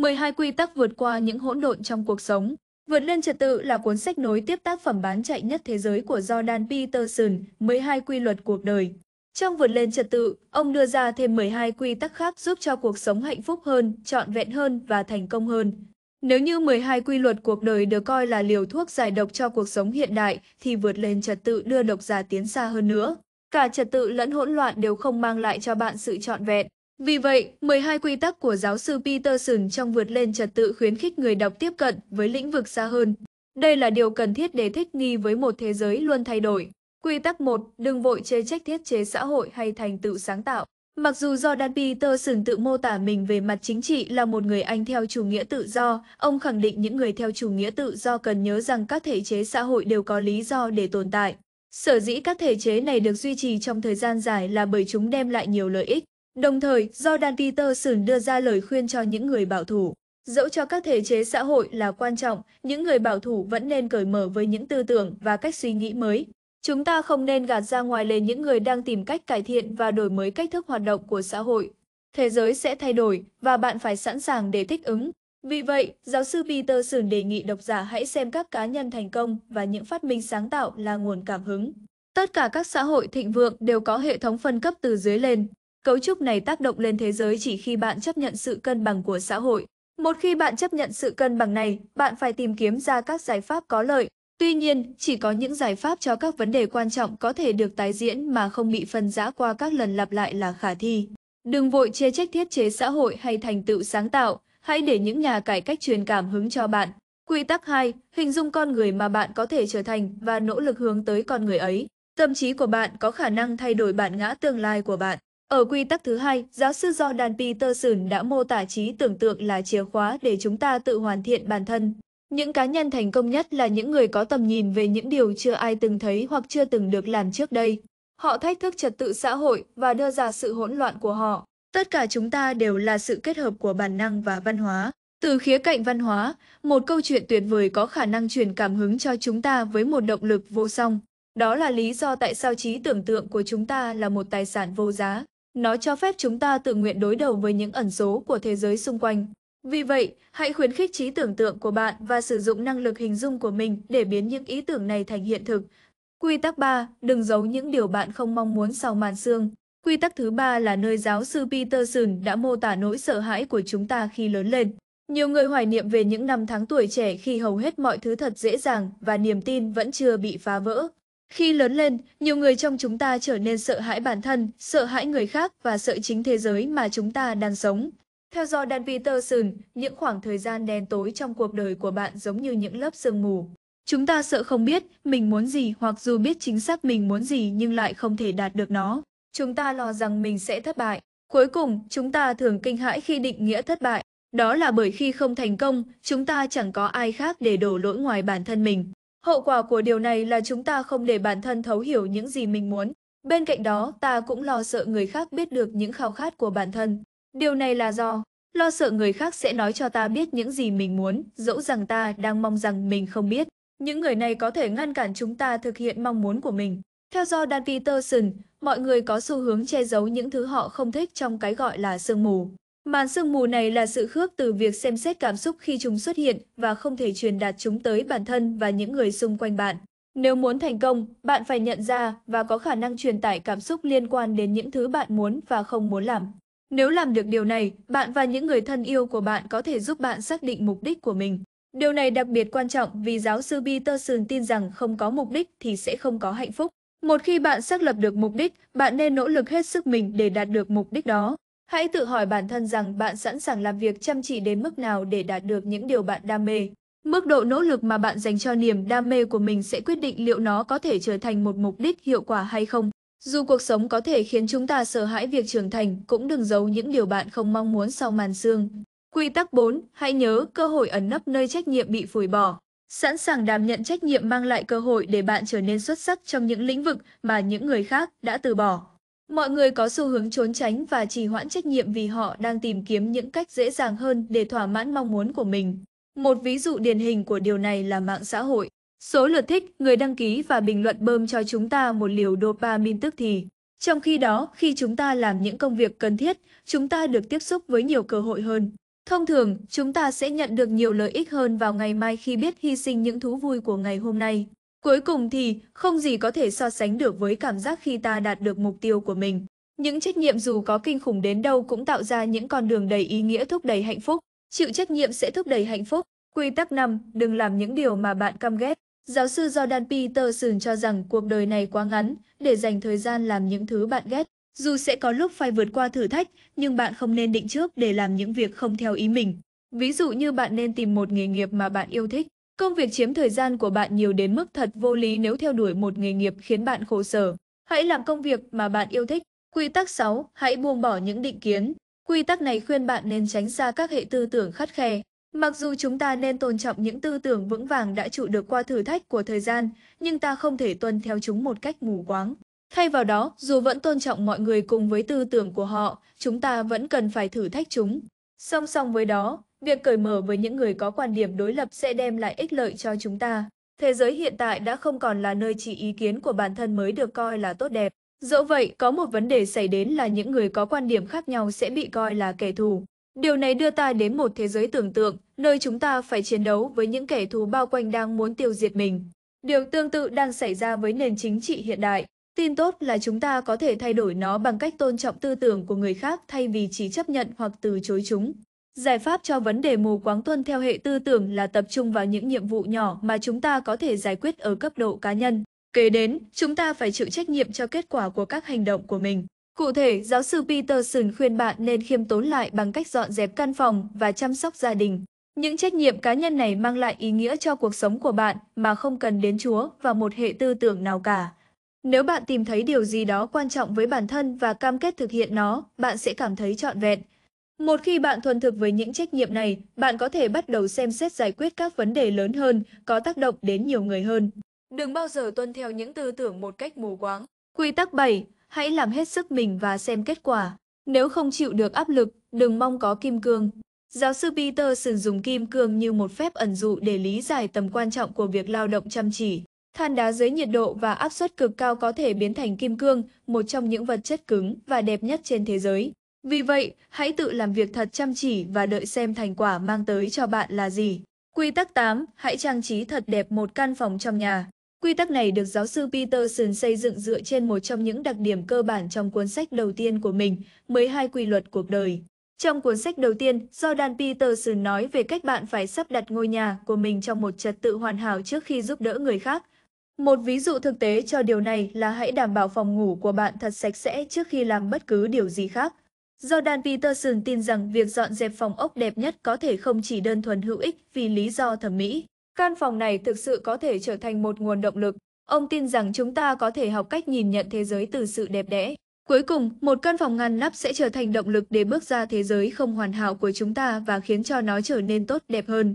12 quy tắc vượt qua những hỗn độn trong cuộc sống. Vượt lên trật tự là cuốn sách nối tiếp tác phẩm bán chạy nhất thế giới của Jordan Peterson, 12 quy luật cuộc đời. Trong vượt lên trật tự, ông đưa ra thêm 12 quy tắc khác giúp cho cuộc sống hạnh phúc hơn, trọn vẹn hơn và thành công hơn. Nếu như 12 quy luật cuộc đời được coi là liều thuốc giải độc cho cuộc sống hiện đại, thì vượt lên trật tự đưa độc giả tiến xa hơn nữa. Cả trật tự lẫn hỗn loạn đều không mang lại cho bạn sự trọn vẹn, vì vậy, 12 quy tắc của giáo sư Peterson trong vượt lên trật tự khuyến khích người đọc tiếp cận với lĩnh vực xa hơn. Đây là điều cần thiết để thích nghi với một thế giới luôn thay đổi. Quy tắc 1. Đừng vội chê trách thiết chế xã hội hay thành tựu sáng tạo. Mặc dù Jordan Peterson tự mô tả mình về mặt chính trị là một người Anh theo chủ nghĩa tự do, ông khẳng định những người theo chủ nghĩa tự do cần nhớ rằng các thể chế xã hội đều có lý do để tồn tại. Sở dĩ các thể chế này được duy trì trong thời gian dài là bởi chúng đem lại nhiều lợi ích. Đồng thời, Jordan Peterson đưa ra lời khuyên cho những người bảo thủ. Dẫu cho các thể chế xã hội là quan trọng, những người bảo thủ vẫn nên cởi mở với những tư tưởng và cách suy nghĩ mới. Chúng ta không nên gạt ra ngoài lề những người đang tìm cách cải thiện và đổi mới cách thức hoạt động của xã hội. Thế giới sẽ thay đổi và bạn phải sẵn sàng để thích ứng. Vì vậy, giáo sư Peter Peterson đề nghị độc giả hãy xem các cá nhân thành công và những phát minh sáng tạo là nguồn cảm hứng. Tất cả các xã hội thịnh vượng đều có hệ thống phân cấp từ dưới lên. Cấu trúc này tác động lên thế giới chỉ khi bạn chấp nhận sự cân bằng của xã hội. Một khi bạn chấp nhận sự cân bằng này, bạn phải tìm kiếm ra các giải pháp có lợi. Tuy nhiên, chỉ có những giải pháp cho các vấn đề quan trọng có thể được tái diễn mà không bị phân rã qua các lần lặp lại là khả thi. Đừng vội chê trách thiết chế xã hội hay thành tựu sáng tạo, hãy để những nhà cải cách truyền cảm hứng cho bạn. Quy tắc 2. Hình dung con người mà bạn có thể trở thành và nỗ lực hướng tới con người ấy. Tâm trí của bạn có khả năng thay đổi bản ngã tương lai của bạn. Ở quy tắc thứ hai, giáo sư Jordan Peterson đã mô tả trí tưởng tượng là chìa khóa để chúng ta tự hoàn thiện bản thân. Những cá nhân thành công nhất là những người có tầm nhìn về những điều chưa ai từng thấy hoặc chưa từng được làm trước đây. Họ thách thức trật tự xã hội và đưa ra sự hỗn loạn của họ. Tất cả chúng ta đều là sự kết hợp của bản năng và văn hóa. Từ khía cạnh văn hóa, một câu chuyện tuyệt vời có khả năng truyền cảm hứng cho chúng ta với một động lực vô song. Đó là lý do tại sao trí tưởng tượng của chúng ta là một tài sản vô giá. Nó cho phép chúng ta tự nguyện đối đầu với những ẩn số của thế giới xung quanh. Vì vậy, hãy khuyến khích trí tưởng tượng của bạn và sử dụng năng lực hình dung của mình để biến những ý tưởng này thành hiện thực. Quy tắc 3. Đừng giấu những điều bạn không mong muốn sau màn xương. Quy tắc thứ ba là nơi giáo sư Peterson đã mô tả nỗi sợ hãi của chúng ta khi lớn lên. Nhiều người hoài niệm về những năm tháng tuổi trẻ khi hầu hết mọi thứ thật dễ dàng và niềm tin vẫn chưa bị phá vỡ. Khi lớn lên, nhiều người trong chúng ta trở nên sợ hãi bản thân, sợ hãi người khác và sợ chính thế giới mà chúng ta đang sống. Theo Jordan Peterson, những khoảng thời gian đen tối trong cuộc đời của bạn giống như những lớp sương mù. Chúng ta sợ không biết mình muốn gì hoặc dù biết chính xác mình muốn gì nhưng lại không thể đạt được nó. Chúng ta lo rằng mình sẽ thất bại. Cuối cùng, chúng ta thường kinh hãi khi định nghĩa thất bại. Đó là bởi khi không thành công, chúng ta chẳng có ai khác để đổ lỗi ngoài bản thân mình. Hậu quả của điều này là chúng ta không để bản thân thấu hiểu những gì mình muốn. Bên cạnh đó, ta cũng lo sợ người khác biết được những khao khát của bản thân. Điều này là do lo sợ người khác sẽ nói cho ta biết những gì mình muốn, dẫu rằng ta đang mong rằng mình không biết. Những người này có thể ngăn cản chúng ta thực hiện mong muốn của mình. Theo do Dan Peterson, mọi người có xu hướng che giấu những thứ họ không thích trong cái gọi là sương mù. Màn sương mù này là sự khước từ việc xem xét cảm xúc khi chúng xuất hiện và không thể truyền đạt chúng tới bản thân và những người xung quanh bạn. Nếu muốn thành công, bạn phải nhận ra và có khả năng truyền tải cảm xúc liên quan đến những thứ bạn muốn và không muốn làm. Nếu làm được điều này, bạn và những người thân yêu của bạn có thể giúp bạn xác định mục đích của mình. Điều này đặc biệt quan trọng vì giáo sư Peterson tin rằng không có mục đích thì sẽ không có hạnh phúc. Một khi bạn xác lập được mục đích, bạn nên nỗ lực hết sức mình để đạt được mục đích đó. Hãy tự hỏi bản thân rằng bạn sẵn sàng làm việc chăm chỉ đến mức nào để đạt được những điều bạn đam mê. Mức độ nỗ lực mà bạn dành cho niềm đam mê của mình sẽ quyết định liệu nó có thể trở thành một mục đích hiệu quả hay không. Dù cuộc sống có thể khiến chúng ta sợ hãi việc trưởng thành, cũng đừng giấu những điều bạn không mong muốn sau màn xương. Quy tắc 4. Hãy nhớ cơ hội ẩn nấp nơi trách nhiệm bị phủi bỏ. Sẵn sàng đảm nhận trách nhiệm mang lại cơ hội để bạn trở nên xuất sắc trong những lĩnh vực mà những người khác đã từ bỏ. Mọi người có xu hướng trốn tránh và trì hoãn trách nhiệm vì họ đang tìm kiếm những cách dễ dàng hơn để thỏa mãn mong muốn của mình. Một ví dụ điển hình của điều này là mạng xã hội. Số lượt thích, người đăng ký và bình luận bơm cho chúng ta một liều dopamine tức thì. Trong khi đó, khi chúng ta làm những công việc cần thiết, chúng ta được tiếp xúc với nhiều cơ hội hơn. Thông thường, chúng ta sẽ nhận được nhiều lợi ích hơn vào ngày mai khi biết hy sinh những thú vui của ngày hôm nay. Cuối cùng thì, không gì có thể so sánh được với cảm giác khi ta đạt được mục tiêu của mình. Những trách nhiệm dù có kinh khủng đến đâu cũng tạo ra những con đường đầy ý nghĩa thúc đẩy hạnh phúc. Chịu trách nhiệm sẽ thúc đẩy hạnh phúc. Quy tắc 5. Đừng làm những điều mà bạn căm ghét. Giáo sư Jordan Peterson cho rằng cuộc đời này quá ngắn để dành thời gian làm những thứ bạn ghét. Dù sẽ có lúc phải vượt qua thử thách, nhưng bạn không nên định trước để làm những việc không theo ý mình. Ví dụ như bạn nên tìm một nghề nghiệp mà bạn yêu thích, Công việc chiếm thời gian của bạn nhiều đến mức thật vô lý nếu theo đuổi một nghề nghiệp khiến bạn khổ sở. Hãy làm công việc mà bạn yêu thích. Quy tắc 6. Hãy buông bỏ những định kiến. Quy tắc này khuyên bạn nên tránh xa các hệ tư tưởng khắt khe. Mặc dù chúng ta nên tôn trọng những tư tưởng vững vàng đã trụ được qua thử thách của thời gian, nhưng ta không thể tuân theo chúng một cách mù quáng. Thay vào đó, dù vẫn tôn trọng mọi người cùng với tư tưởng của họ, chúng ta vẫn cần phải thử thách chúng. Song song với đó, Việc cởi mở với những người có quan điểm đối lập sẽ đem lại ích lợi cho chúng ta. Thế giới hiện tại đã không còn là nơi chỉ ý kiến của bản thân mới được coi là tốt đẹp. Dẫu vậy, có một vấn đề xảy đến là những người có quan điểm khác nhau sẽ bị coi là kẻ thù. Điều này đưa ta đến một thế giới tưởng tượng, nơi chúng ta phải chiến đấu với những kẻ thù bao quanh đang muốn tiêu diệt mình. Điều tương tự đang xảy ra với nền chính trị hiện đại. Tin tốt là chúng ta có thể thay đổi nó bằng cách tôn trọng tư tưởng của người khác thay vì chỉ chấp nhận hoặc từ chối chúng. Giải pháp cho vấn đề mù quáng tuân theo hệ tư tưởng là tập trung vào những nhiệm vụ nhỏ mà chúng ta có thể giải quyết ở cấp độ cá nhân. Kế đến, chúng ta phải chịu trách nhiệm cho kết quả của các hành động của mình. Cụ thể, giáo sư Peterson khuyên bạn nên khiêm tốn lại bằng cách dọn dẹp căn phòng và chăm sóc gia đình. Những trách nhiệm cá nhân này mang lại ý nghĩa cho cuộc sống của bạn mà không cần đến Chúa và một hệ tư tưởng nào cả. Nếu bạn tìm thấy điều gì đó quan trọng với bản thân và cam kết thực hiện nó, bạn sẽ cảm thấy trọn vẹn, một khi bạn thuần thục với những trách nhiệm này, bạn có thể bắt đầu xem xét giải quyết các vấn đề lớn hơn, có tác động đến nhiều người hơn. Đừng bao giờ tuân theo những tư tưởng một cách mù quáng. Quy tắc 7. Hãy làm hết sức mình và xem kết quả. Nếu không chịu được áp lực, đừng mong có kim cương. Giáo sư Peter sử dụng kim cương như một phép ẩn dụ để lý giải tầm quan trọng của việc lao động chăm chỉ. Than đá dưới nhiệt độ và áp suất cực cao có thể biến thành kim cương, một trong những vật chất cứng và đẹp nhất trên thế giới. Vì vậy, hãy tự làm việc thật chăm chỉ và đợi xem thành quả mang tới cho bạn là gì. Quy tắc 8. Hãy trang trí thật đẹp một căn phòng trong nhà. Quy tắc này được giáo sư Peterson xây dựng dựa trên một trong những đặc điểm cơ bản trong cuốn sách đầu tiên của mình, 12 quy luật cuộc đời. Trong cuốn sách đầu tiên, Jordan Peterson nói về cách bạn phải sắp đặt ngôi nhà của mình trong một trật tự hoàn hảo trước khi giúp đỡ người khác. Một ví dụ thực tế cho điều này là hãy đảm bảo phòng ngủ của bạn thật sạch sẽ trước khi làm bất cứ điều gì khác. Jordan Peterson tin rằng việc dọn dẹp phòng ốc đẹp nhất có thể không chỉ đơn thuần hữu ích vì lý do thẩm mỹ. Căn phòng này thực sự có thể trở thành một nguồn động lực. Ông tin rằng chúng ta có thể học cách nhìn nhận thế giới từ sự đẹp đẽ. Cuối cùng, một căn phòng ngăn nắp sẽ trở thành động lực để bước ra thế giới không hoàn hảo của chúng ta và khiến cho nó trở nên tốt đẹp hơn.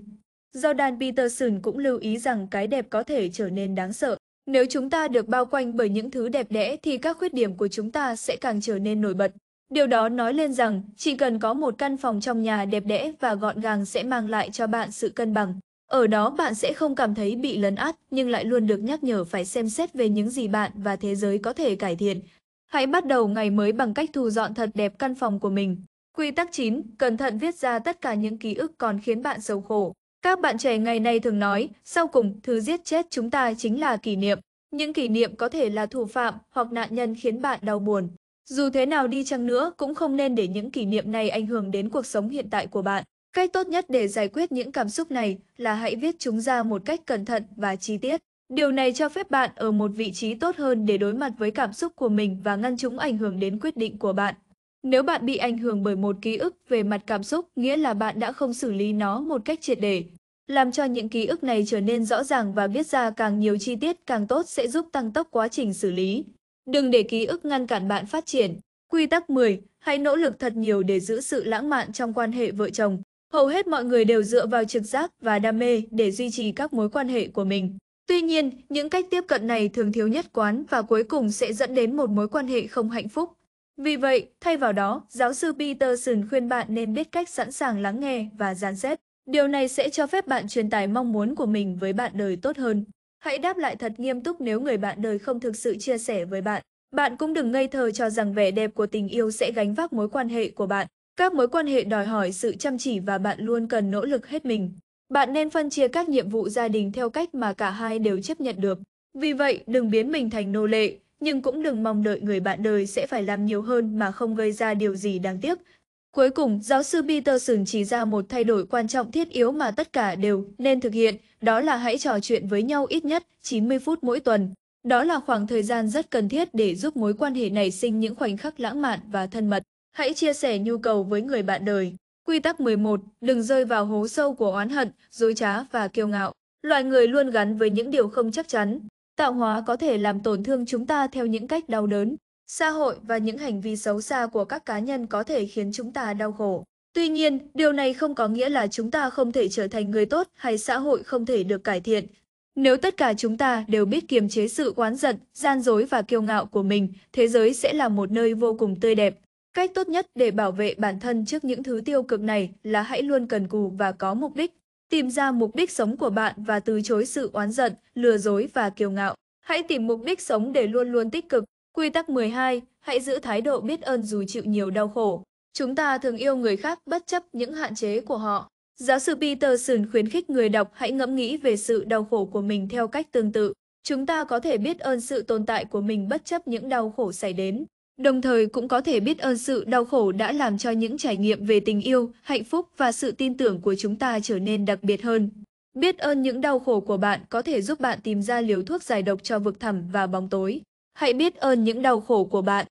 Jordan Peterson cũng lưu ý rằng cái đẹp có thể trở nên đáng sợ. Nếu chúng ta được bao quanh bởi những thứ đẹp đẽ thì các khuyết điểm của chúng ta sẽ càng trở nên nổi bật. Điều đó nói lên rằng chỉ cần có một căn phòng trong nhà đẹp đẽ và gọn gàng sẽ mang lại cho bạn sự cân bằng. Ở đó bạn sẽ không cảm thấy bị lấn át nhưng lại luôn được nhắc nhở phải xem xét về những gì bạn và thế giới có thể cải thiện. Hãy bắt đầu ngày mới bằng cách thu dọn thật đẹp căn phòng của mình. Quy tắc 9. Cẩn thận viết ra tất cả những ký ức còn khiến bạn sầu khổ. Các bạn trẻ ngày nay thường nói, sau cùng, thứ giết chết chúng ta chính là kỷ niệm. Những kỷ niệm có thể là thủ phạm hoặc nạn nhân khiến bạn đau buồn. Dù thế nào đi chăng nữa cũng không nên để những kỷ niệm này ảnh hưởng đến cuộc sống hiện tại của bạn. Cách tốt nhất để giải quyết những cảm xúc này là hãy viết chúng ra một cách cẩn thận và chi tiết. Điều này cho phép bạn ở một vị trí tốt hơn để đối mặt với cảm xúc của mình và ngăn chúng ảnh hưởng đến quyết định của bạn. Nếu bạn bị ảnh hưởng bởi một ký ức về mặt cảm xúc, nghĩa là bạn đã không xử lý nó một cách triệt để. Làm cho những ký ức này trở nên rõ ràng và viết ra càng nhiều chi tiết càng tốt sẽ giúp tăng tốc quá trình xử lý. Đừng để ký ức ngăn cản bạn phát triển. Quy tắc 10. Hãy nỗ lực thật nhiều để giữ sự lãng mạn trong quan hệ vợ chồng. Hầu hết mọi người đều dựa vào trực giác và đam mê để duy trì các mối quan hệ của mình. Tuy nhiên, những cách tiếp cận này thường thiếu nhất quán và cuối cùng sẽ dẫn đến một mối quan hệ không hạnh phúc. Vì vậy, thay vào đó, giáo sư Peterson khuyên bạn nên biết cách sẵn sàng lắng nghe và gian xếp. Điều này sẽ cho phép bạn truyền tải mong muốn của mình với bạn đời tốt hơn. Hãy đáp lại thật nghiêm túc nếu người bạn đời không thực sự chia sẻ với bạn. Bạn cũng đừng ngây thơ cho rằng vẻ đẹp của tình yêu sẽ gánh vác mối quan hệ của bạn. Các mối quan hệ đòi hỏi sự chăm chỉ và bạn luôn cần nỗ lực hết mình. Bạn nên phân chia các nhiệm vụ gia đình theo cách mà cả hai đều chấp nhận được. Vì vậy, đừng biến mình thành nô lệ, nhưng cũng đừng mong đợi người bạn đời sẽ phải làm nhiều hơn mà không gây ra điều gì đáng tiếc, Cuối cùng, giáo sư Peterson chỉ ra một thay đổi quan trọng thiết yếu mà tất cả đều nên thực hiện, đó là hãy trò chuyện với nhau ít nhất 90 phút mỗi tuần. Đó là khoảng thời gian rất cần thiết để giúp mối quan hệ này sinh những khoảnh khắc lãng mạn và thân mật. Hãy chia sẻ nhu cầu với người bạn đời. Quy tắc 11. Đừng rơi vào hố sâu của oán hận, dối trá và kiêu ngạo. Loài người luôn gắn với những điều không chắc chắn. Tạo hóa có thể làm tổn thương chúng ta theo những cách đau đớn, xã hội và những hành vi xấu xa của các cá nhân có thể khiến chúng ta đau khổ. Tuy nhiên, điều này không có nghĩa là chúng ta không thể trở thành người tốt hay xã hội không thể được cải thiện. Nếu tất cả chúng ta đều biết kiềm chế sự oán giận, gian dối và kiêu ngạo của mình, thế giới sẽ là một nơi vô cùng tươi đẹp. Cách tốt nhất để bảo vệ bản thân trước những thứ tiêu cực này là hãy luôn cần cù và có mục đích. Tìm ra mục đích sống của bạn và từ chối sự oán giận, lừa dối và kiêu ngạo. Hãy tìm mục đích sống để luôn luôn tích cực, Quy tắc 12, hãy giữ thái độ biết ơn dù chịu nhiều đau khổ. Chúng ta thường yêu người khác bất chấp những hạn chế của họ. Giáo sư Peter Peterson khuyến khích người đọc hãy ngẫm nghĩ về sự đau khổ của mình theo cách tương tự. Chúng ta có thể biết ơn sự tồn tại của mình bất chấp những đau khổ xảy đến, đồng thời cũng có thể biết ơn sự đau khổ đã làm cho những trải nghiệm về tình yêu, hạnh phúc và sự tin tưởng của chúng ta trở nên đặc biệt hơn. Biết ơn những đau khổ của bạn có thể giúp bạn tìm ra liều thuốc giải độc cho vực thẳm và bóng tối. Hãy biết ơn những đau khổ của bạn.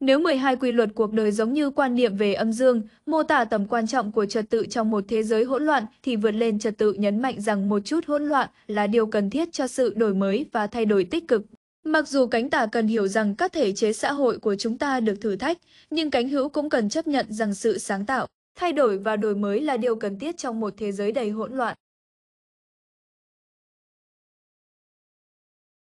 Nếu 12 quy luật cuộc đời giống như quan niệm về âm dương, mô tả tầm quan trọng của trật tự trong một thế giới hỗn loạn thì vượt lên trật tự nhấn mạnh rằng một chút hỗn loạn là điều cần thiết cho sự đổi mới và thay đổi tích cực. Mặc dù cánh tả cần hiểu rằng các thể chế xã hội của chúng ta được thử thách, nhưng cánh hữu cũng cần chấp nhận rằng sự sáng tạo, thay đổi và đổi mới là điều cần thiết trong một thế giới đầy hỗn loạn.